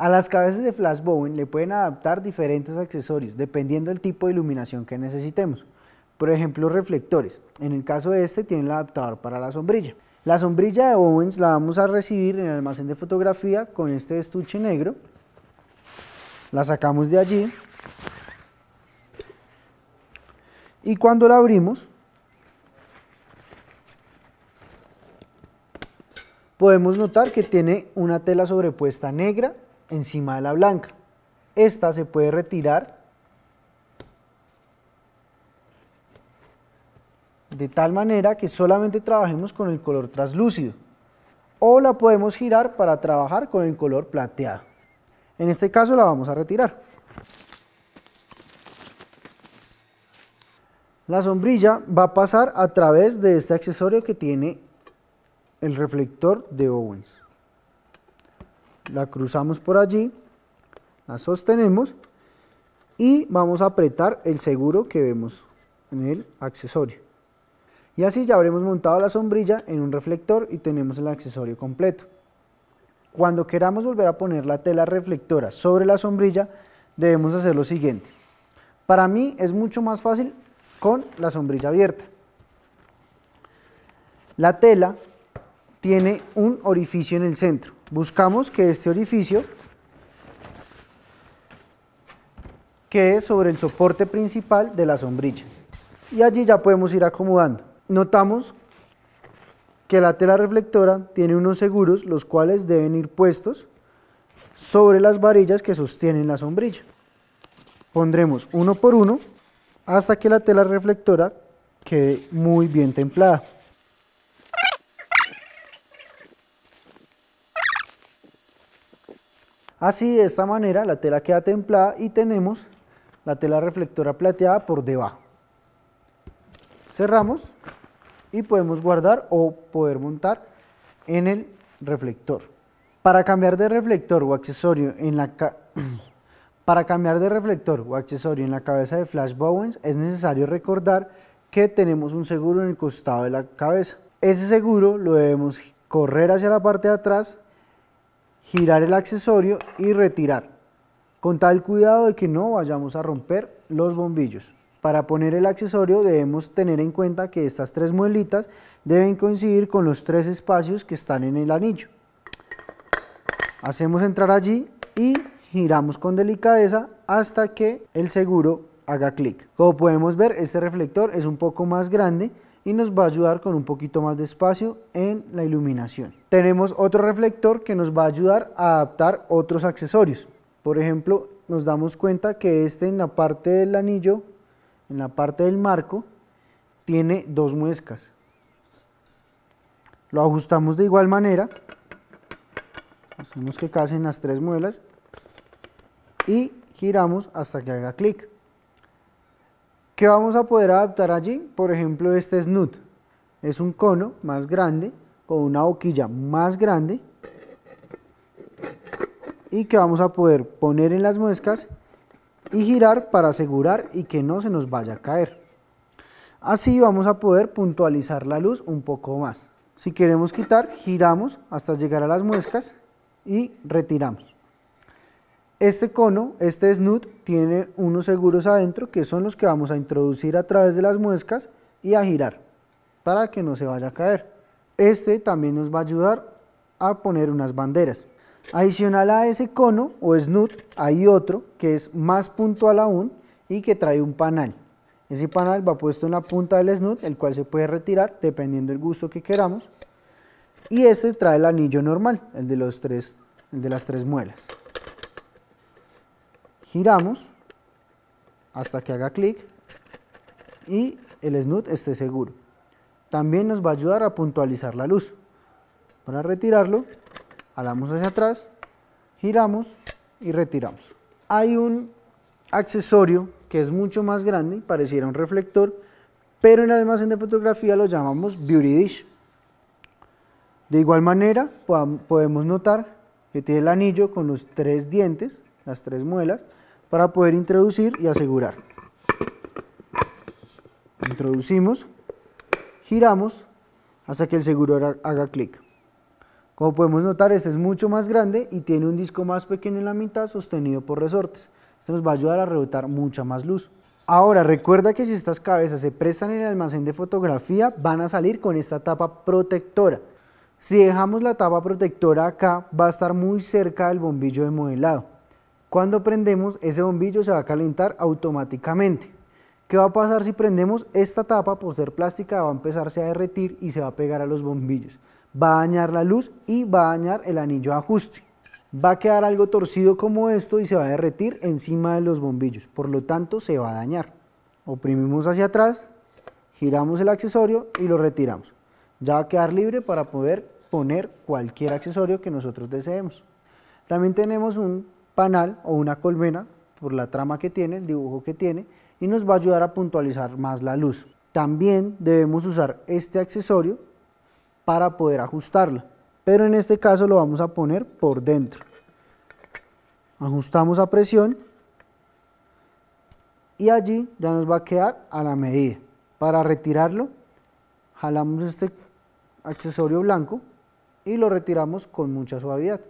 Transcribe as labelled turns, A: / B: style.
A: A las cabezas de flash Bowen le pueden adaptar diferentes accesorios dependiendo del tipo de iluminación que necesitemos. Por ejemplo, reflectores. En el caso de este tiene el adaptador para la sombrilla. La sombrilla de owens la vamos a recibir en el almacén de fotografía con este estuche negro. La sacamos de allí. Y cuando la abrimos, podemos notar que tiene una tela sobrepuesta negra encima de la blanca. Esta se puede retirar de tal manera que solamente trabajemos con el color translúcido o la podemos girar para trabajar con el color plateado. En este caso la vamos a retirar. La sombrilla va a pasar a través de este accesorio que tiene el reflector de Owens la cruzamos por allí, la sostenemos y vamos a apretar el seguro que vemos en el accesorio. Y así ya habremos montado la sombrilla en un reflector y tenemos el accesorio completo. Cuando queramos volver a poner la tela reflectora sobre la sombrilla, debemos hacer lo siguiente. Para mí es mucho más fácil con la sombrilla abierta. La tela tiene un orificio en el centro buscamos que este orificio quede sobre el soporte principal de la sombrilla y allí ya podemos ir acomodando. Notamos que la tela reflectora tiene unos seguros los cuales deben ir puestos sobre las varillas que sostienen la sombrilla. Pondremos uno por uno hasta que la tela reflectora quede muy bien templada. Así, de esta manera, la tela queda templada y tenemos la tela reflectora plateada por debajo. Cerramos y podemos guardar o poder montar en el reflector. Para cambiar de reflector o accesorio en la para cambiar de reflector o accesorio en la cabeza de Flash Bowens es necesario recordar que tenemos un seguro en el costado de la cabeza. Ese seguro lo debemos correr hacia la parte de atrás girar el accesorio y retirar, con tal cuidado de que no vayamos a romper los bombillos. Para poner el accesorio debemos tener en cuenta que estas tres muelitas deben coincidir con los tres espacios que están en el anillo. Hacemos entrar allí y giramos con delicadeza hasta que el seguro haga clic. Como podemos ver, este reflector es un poco más grande, y nos va a ayudar con un poquito más de espacio en la iluminación. Tenemos otro reflector que nos va a ayudar a adaptar otros accesorios. Por ejemplo, nos damos cuenta que este en la parte del anillo, en la parte del marco, tiene dos muescas. Lo ajustamos de igual manera, hacemos que casen las tres muelas y giramos hasta que haga clic. ¿Qué vamos a poder adaptar allí? Por ejemplo, este snoot. Es un cono más grande con una boquilla más grande y que vamos a poder poner en las muescas y girar para asegurar y que no se nos vaya a caer. Así vamos a poder puntualizar la luz un poco más. Si queremos quitar, giramos hasta llegar a las muescas y retiramos. Este cono, este snoot, tiene unos seguros adentro que son los que vamos a introducir a través de las muescas y a girar para que no se vaya a caer. Este también nos va a ayudar a poner unas banderas. Adicional a ese cono o snoot hay otro que es más puntual aún y que trae un panal. Ese panal va puesto en la punta del snoot, el cual se puede retirar dependiendo del gusto que queramos. Y este trae el anillo normal, el de, los el de las tres muelas giramos hasta que haga clic y el snoot esté seguro. También nos va a ayudar a puntualizar la luz. Para retirarlo, alamos hacia atrás, giramos y retiramos. Hay un accesorio que es mucho más grande, pareciera un reflector, pero en la almacén de fotografía lo llamamos Beauty Dish. De igual manera, podemos notar que tiene el anillo con los tres dientes, las tres muelas, para poder introducir y asegurar. Introducimos, giramos hasta que el seguro haga clic. Como podemos notar, este es mucho más grande y tiene un disco más pequeño en la mitad sostenido por resortes. Esto nos va a ayudar a rebotar mucha más luz. Ahora, recuerda que si estas cabezas se prestan en el almacén de fotografía, van a salir con esta tapa protectora. Si dejamos la tapa protectora acá, va a estar muy cerca del bombillo de modelado. Cuando prendemos, ese bombillo se va a calentar automáticamente. ¿Qué va a pasar si prendemos esta tapa por ser plástica? Va a empezarse a derretir y se va a pegar a los bombillos. Va a dañar la luz y va a dañar el anillo de ajuste. Va a quedar algo torcido como esto y se va a derretir encima de los bombillos. Por lo tanto, se va a dañar. Oprimimos hacia atrás, giramos el accesorio y lo retiramos. Ya va a quedar libre para poder poner cualquier accesorio que nosotros deseemos. También tenemos un o una colmena por la trama que tiene, el dibujo que tiene y nos va a ayudar a puntualizar más la luz. También debemos usar este accesorio para poder ajustarla, pero en este caso lo vamos a poner por dentro. Ajustamos a presión y allí ya nos va a quedar a la medida. Para retirarlo, jalamos este accesorio blanco y lo retiramos con mucha suavidad.